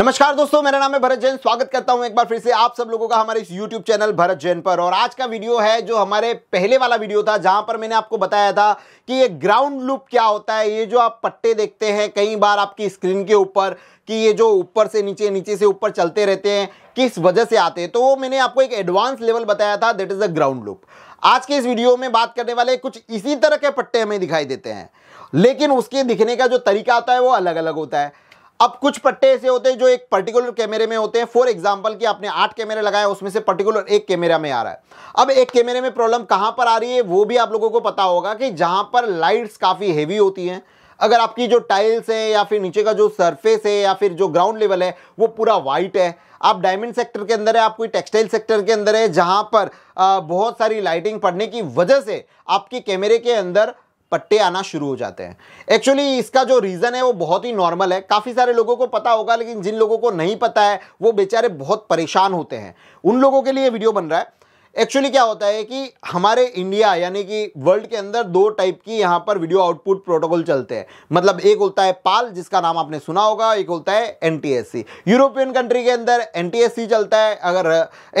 नमस्कार दोस्तों मेरा नाम है भरत जैन स्वागत करता हूं एक बार फिर से आप सब लोगों का हमारे इस YouTube चैनल भरत जैन पर और आज का वीडियो है जो हमारे पहले वाला वीडियो था जहां पर मैंने आपको बताया था कि ये ग्राउंड लूप क्या होता है ये जो आप पट्टे देखते हैं कई बार आपकी स्क्रीन के ऊपर कि ये जो ऊपर से नीचे नीचे से ऊपर चलते रहते हैं किस वजह से आते हैं तो वो मैंने आपको एक एडवांस लेवल बताया था that is a ground loop आज के इस वीडियो में बात करने वाले कुछ इसी तरह के पट्टे हमें दिखाई देते हैं लेकिन उसके दिखने का जो तरीका होता है वो अलग अलग होता है अब कुछ पट्टे ऐसे होते हैं जो एक पर्टिकुलर कैमरे में होते हैं फॉर एग्जाम्पल कि आपने आठ कैमरे लगाए उसमें से पर्टिकुलर एक कैमरा में आ रहा है अब एक कैमरे में प्रॉब्लम कहाँ पर आ रही है वो भी आप लोगों को पता होगा कि जहाँ पर लाइट्स काफ़ी हेवी होती हैं अगर आपकी जो टाइल्स हैं या फिर नीचे का जो सरफेस है या फिर जो ग्राउंड लेवल है वो पूरा वाइट है आप डायमंड सेक्टर के अंदर है आप कोई टेक्सटाइल सेक्टर के अंदर है जहाँ पर आ, बहुत सारी लाइटिंग पड़ने की वजह से आपके कैमरे के अंदर पट्टे आना शुरू हो जाते हैं एक्चुअली इसका जो रीज़न है वो बहुत ही नॉर्मल है काफ़ी सारे लोगों को पता होगा लेकिन जिन लोगों को नहीं पता है वो बेचारे बहुत परेशान होते हैं उन लोगों के लिए वीडियो बन रहा है एक्चुअली क्या होता है कि हमारे इंडिया यानी कि वर्ल्ड के अंदर दो टाइप की यहाँ पर वीडियो आउटपुट प्रोटोकॉल चलते हैं मतलब एक होता है पाल जिसका नाम आपने सुना होगा एक होता है एन यूरोपियन कंट्री के अंदर एन चलता है अगर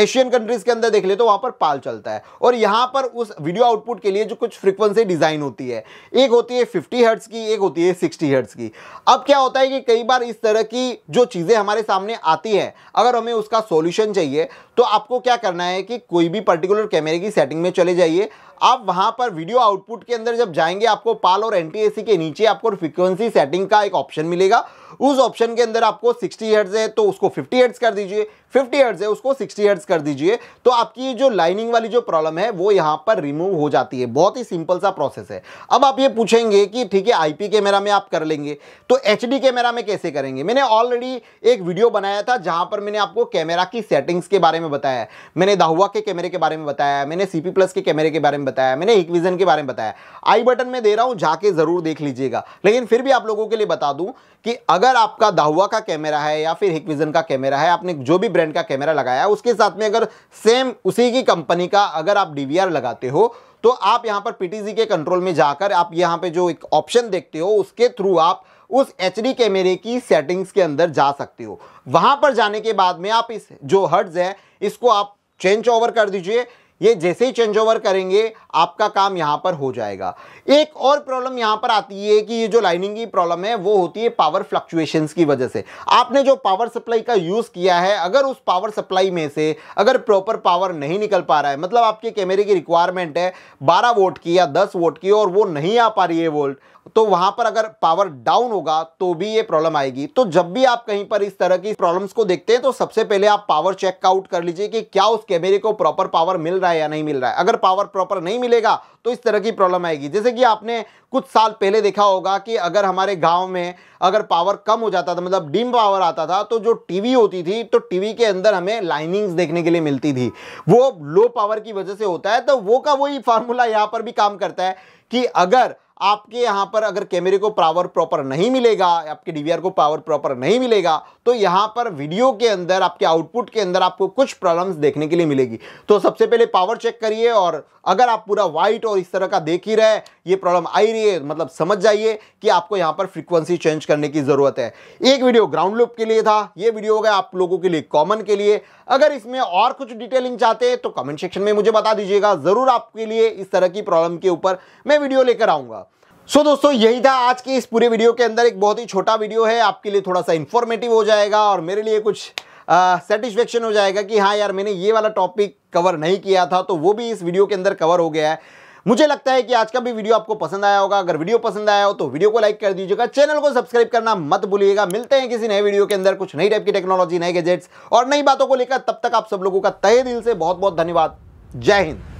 एशियन कंट्रीज के अंदर देख ले तो वहाँ पर पाल चलता है और यहाँ पर उस वीडियो आउटपुट के लिए जो कुछ फ्रिक्वेंसी डिज़ाइन होती है एक होती है फिफ्टी हर्ट्स की एक होती है सिक्सटी हर्ट्स की अब क्या होता है कि कई बार इस तरह की जो चीज़ें हमारे सामने आती हैं अगर हमें उसका सोल्यूशन चाहिए तो आपको क्या करना है कि कोई भी भी पर्टिकुलर कैमरे की सेटिंग में चले जाइए आप वहां पर वीडियो आउटपुट के अंदर जब जाएंगे आपको पाल और एन के नीचे आपको फ्रिक्वेंसी सेटिंग का एक ऑप्शन मिलेगा उस ऑप्शन के अंदर आपको 60 हर्ट्ज है तो उसको 50 हर्ट्ज कर दीजिए 50 हर्ट्ज है उसको 60 हर्ट्ज कर दीजिए तो आपकी जो लाइनिंग वाली जो प्रॉब्लम है वो यहाँ पर रिमूव हो जाती है बहुत ही सिंपल सा प्रोसेस है अब आप ये पूछेंगे कि ठीक है आईपी कैमरा में आप कर लेंगे तो एच कैमरा में कैसे करेंगे मैंने ऑलरेडी एक वीडियो बनाया था जहाँ पर मैंने आपको कैमरा की सेटिंग्स के बारे में बताया मैंने दाहुआ के कैमरे के बारे में बताया मैंने सीपी प्लस के कैमरे के बारे में बताया मैंने एक विजन के बारे में बताया आई बटन में दे रहा हूं जाके ज़रूर देख लीजिएगा लेकिन फिर भी आप लोगों के लिए बता दूं कि अगर आपका दाहुआ का कैमरा है या फिर हिकविजन का कैमरा है आपने जो भी ब्रांड का कैमरा लगाया है उसके साथ में अगर सेम उसी की कंपनी का अगर आप डी लगाते हो तो आप यहां पर पीटीसी के कंट्रोल में जाकर आप यहां पे जो एक ऑप्शन देखते हो उसके थ्रू आप उस एच कैमरे की सेटिंग्स के अंदर जा सकते हो वहां पर जाने के बाद में आप इस जो हर्ड्स है इसको आप चेंज ओवर कर दीजिए ये जैसे ही चेंज ओवर करेंगे आपका काम यहाँ पर हो जाएगा एक और प्रॉब्लम यहाँ पर आती है कि ये जो लाइनिंग की प्रॉब्लम है वो होती है पावर फ्लक्चुएशंस की वजह से आपने जो पावर सप्लाई का यूज़ किया है अगर उस पावर सप्लाई में से अगर प्रॉपर पावर नहीं निकल पा रहा है मतलब आपके कैमरे की रिक्वायरमेंट है बारह वोट की या दस वोट की और वो नहीं आ पा रही है वोल्ट तो वहां पर अगर पावर डाउन होगा तो भी ये प्रॉब्लम आएगी तो जब भी आप कहीं पर इस तरह की प्रॉब्लम्स को देखते हैं तो सबसे पहले आप पावर चेकआउट कर लीजिए कि क्या उस कैमरे को प्रॉपर पावर मिल रहा है रहा है या नहीं मिल रहा है अगर पावर प्रॉपर नहीं मिलेगा तो इस तरह की प्रॉब्लम आएगी जैसे कि आपने कुछ साल पहले देखा होगा कि अगर हमारे गांव में अगर पावर कम हो जाता था मतलब डिम पावर आता था तो जो टीवी होती थी तो टीवी के अंदर हमें लाइनिंग्स देखने के लिए मिलती थी वो लो पावर की वजह से होता है तो वो का वही फार्मूला यहाँ पर भी काम करता है कि अगर आपके यहाँ पर अगर कैमरे को पावर प्रॉपर नहीं मिलेगा आपके डी को पावर प्रॉपर नहीं मिलेगा तो यहाँ पर वीडियो के अंदर आपके आउटपुट के अंदर आपको कुछ प्रॉब्लम्स देखने के लिए मिलेगी तो सबसे पहले पावर चेक करिए और अगर आप पूरा वाइट और इस तरह का देख ही रहे ये प्रॉब्लम आ ही रही है मतलब समझ जाइए कि आपको यहाँ पर फ्रिक्वेंसी चेंज करने की ज़रूरत है एक वीडियो ग्राउंड लुप के लिए था ये वीडियो हो गया आप लोगों के लिए कॉमन के लिए अगर इसमें और कुछ डिटेलिंग चाहते हैं तो कमेंट सेक्शन में मुझे बता दीजिएगा ज़रूर आपके लिए इस तरह की प्रॉब्लम के ऊपर मैं वीडियो लेकर आऊँगा सो so, दोस्तों यही था आज की इस पूरे वीडियो के अंदर एक बहुत ही छोटा वीडियो है आपके लिए थोड़ा सा इन्फॉर्मेटिव हो जाएगा और मेरे लिए कुछ सेटिस्फेक्शन हो जाएगा कि हाँ यार मैंने ये वाला टॉपिक कवर नहीं किया था तो वो भी इस वीडियो के अंदर कवर हो गया है मुझे लगता है कि आज का भी वीडियो आपको पसंद आया होगा अगर वीडियो पसंद आया हो तो वीडियो को लाइक कर दीजिएगा चैनल को सब्सक्राइब करना मत भूलिएगा मिलते हैं किसी नए वीडियो के अंदर कुछ नई टाइप की टेक्नोलॉजी नए गैजेट्स और नई बातों को लेकर तब तक आप सब लोगों का तहे दिल से बहुत बहुत धन्यवाद जय हिंद